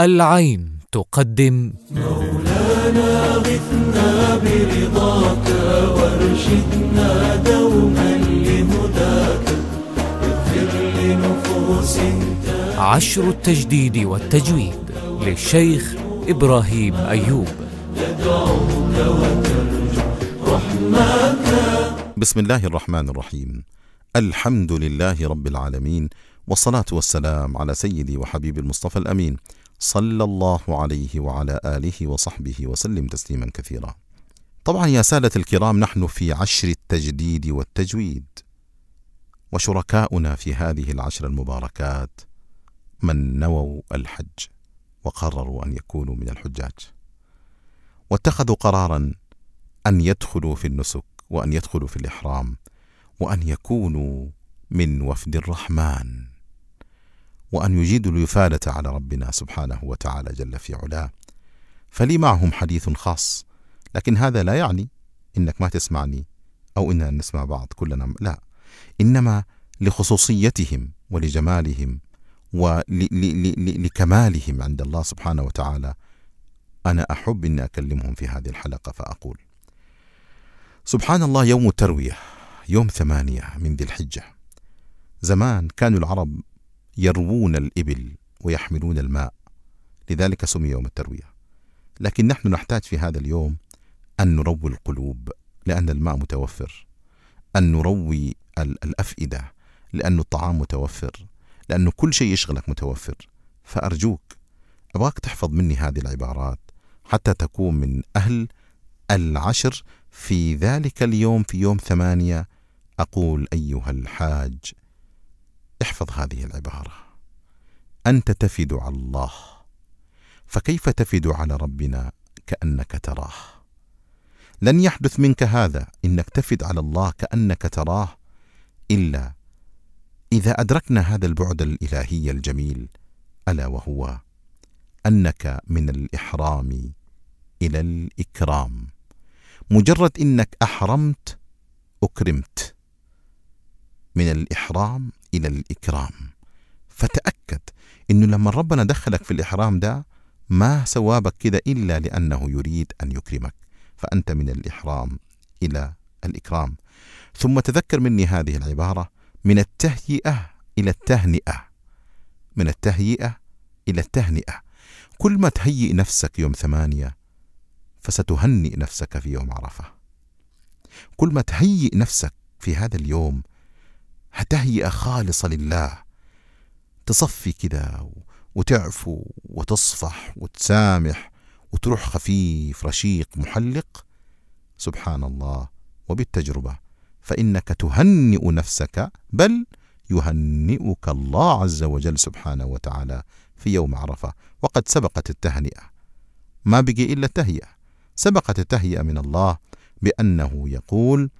العين تقدم مولانا غثنا برضاك وارشدنا دوما لهداك اغفر لنفوس عشر التجديد والتجويد للشيخ إبراهيم أيوب ندعوك وترجو رحمك بسم الله الرحمن الرحيم الحمد لله رب العالمين والصلاة والسلام على سيدي وحبيبي المصطفى الأمين صلى الله عليه وعلى آله وصحبه وسلم تسليما كثيرا طبعا يا سادة الكرام نحن في عشر التجديد والتجويد وشركاؤنا في هذه العشر المباركات من نووا الحج وقرروا أن يكونوا من الحجاج واتخذوا قرارا أن يدخلوا في النسك وأن يدخلوا في الإحرام وأن يكونوا من وفد الرحمن وأن يجيدوا الوفالة على ربنا سبحانه وتعالى جل في علاه فلي معهم حديث خاص لكن هذا لا يعني إنك ما تسمعني أو إننا نسمع بعض كلنا لا إنما لخصوصيتهم ولجمالهم ولكمالهم عند الله سبحانه وتعالى أنا أحب أن أكلمهم في هذه الحلقة فأقول سبحان الله يوم التروية يوم ثمانية من ذي الحجة زمان كانوا العرب يروون الإبل ويحملون الماء لذلك سمي يوم التروية لكن نحن نحتاج في هذا اليوم أن نروي القلوب لأن الماء متوفر أن نروي الأفئدة لأن الطعام متوفر لأنه كل شيء يشغلك متوفر فأرجوك أبغاك تحفظ مني هذه العبارات حتى تكون من أهل العشر في ذلك اليوم في يوم ثمانية أقول أيها الحاج احفظ هذه العبارة أنت تفد على الله فكيف تفد على ربنا كأنك تراه لن يحدث منك هذا إنك تفد على الله كأنك تراه إلا إذا أدركنا هذا البعد الإلهي الجميل ألا وهو أنك من الإحرام إلى الإكرام مجرد إنك أحرمت أكرمت من الإحرام إلى الإكرام فتأكد إنه لما ربنا دخلك في الإحرام ده ما سوابك كده إلا لأنه يريد أن يكرمك فأنت من الإحرام إلى الإكرام ثم تذكر مني هذه العبارة من التهيئة إلى التهنئة من التهيئة إلى التهنئة كل ما تهيئ نفسك يوم ثمانية فستهنئ نفسك في يوم عرفة كل ما تهيئ نفسك في هذا اليوم هتهيئة خالصة لله تصفي كده وتعفو وتصفح وتسامح وتروح خفيف رشيق محلق سبحان الله وبالتجربة فإنك تهنئ نفسك بل يهنئك الله عز وجل سبحانه وتعالى في يوم عرفة وقد سبقت التهنئة ما بقي إلا التهيئة سبقت التهيئة من الله بأنه يقول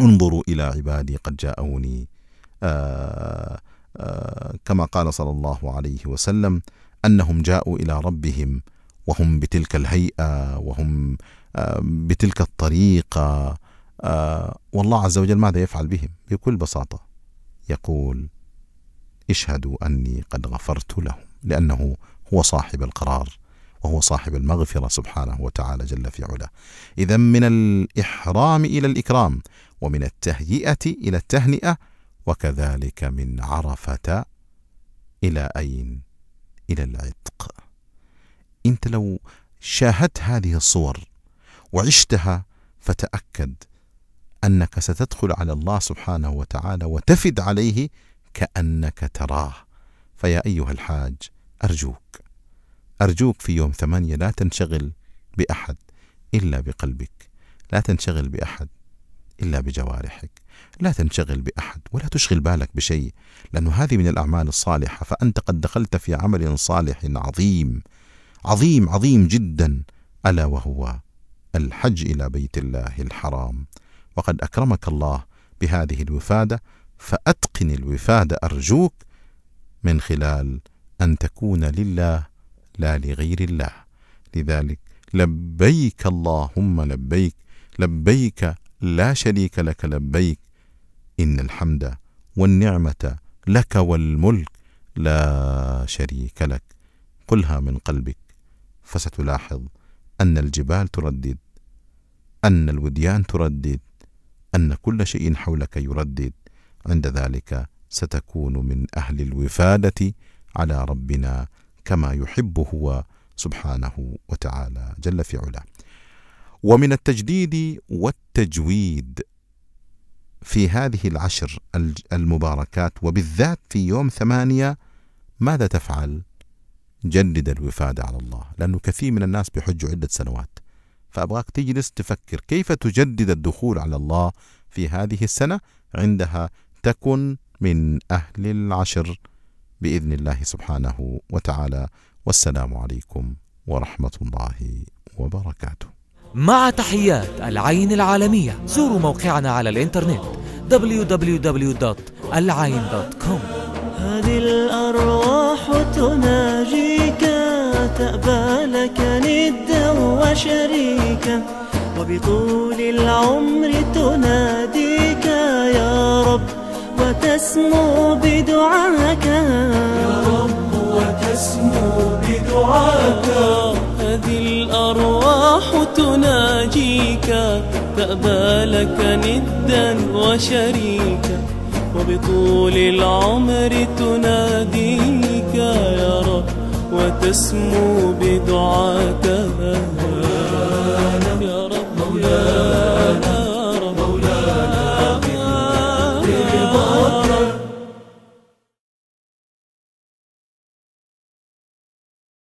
انظروا إلى عبادي قد جاءوني آآ آه، آآ آه، كما قال صلى الله عليه وسلم أنهم جاءوا إلى ربهم وهم بتلك الهيئة وهم آه، بتلك الطريقة والله عز وجل ماذا يفعل بهم بكل بساطة يقول اشهدوا أني قد غفرت لهم لأنه هو صاحب القرار وهو صاحب المغفرة سبحانه وتعالى جل في علاه إذا من الإحرام إلى الإكرام ومن التهيئة إلى التهنئة وكذلك من عرفة إلى أين؟ إلى العتق أنت لو شاهدت هذه الصور وعشتها فتأكد أنك ستدخل على الله سبحانه وتعالى وتفد عليه كأنك تراه فيا أيها الحاج أرجوك أرجوك في يوم ثمانية لا تنشغل بأحد إلا بقلبك لا تنشغل بأحد إلا بجوارحك لا تنشغل بأحد ولا تشغل بالك بشيء لأن هذه من الأعمال الصالحة فأنت قد دخلت في عمل صالح عظيم عظيم عظيم جدا ألا وهو الحج إلى بيت الله الحرام وقد أكرمك الله بهذه الوفادة فأتقن الوفادة أرجوك من خلال أن تكون لله لا لغير الله لذلك لبيك اللهم لبيك لبيك لا شريك لك لبيك إن الحمد والنعمة لك والملك لا شريك لك قلها من قلبك فستلاحظ أن الجبال تردد أن الوديان تردد أن كل شيء حولك يردد عند ذلك ستكون من أهل الوفادة على ربنا كما يحب هو سبحانه وتعالى جل في علاه ومن التجديد والتجويد في هذه العشر المباركات وبالذات في يوم ثمانية ماذا تفعل؟ جدد الوفادة على الله لأنه كثير من الناس بحج عدة سنوات فأبغاك تجلس تفكر كيف تجدد الدخول على الله في هذه السنة عندها تكن من أهل العشر باذن الله سبحانه وتعالى والسلام عليكم ورحمه الله وبركاته. مع تحيات العين العالميه، زوروا موقعنا على الانترنت www.العين.com هذه الارواح تناجيك تأبى لك ندا وشريكا وبطول العمر تناجيك وتسمو بدعاك يا رب وتسمو بدعاك هذه الأرواح تناجيك تأبى لك ندا وشريكا وبطول العمر تناديك يا رب وتسمو بدعاك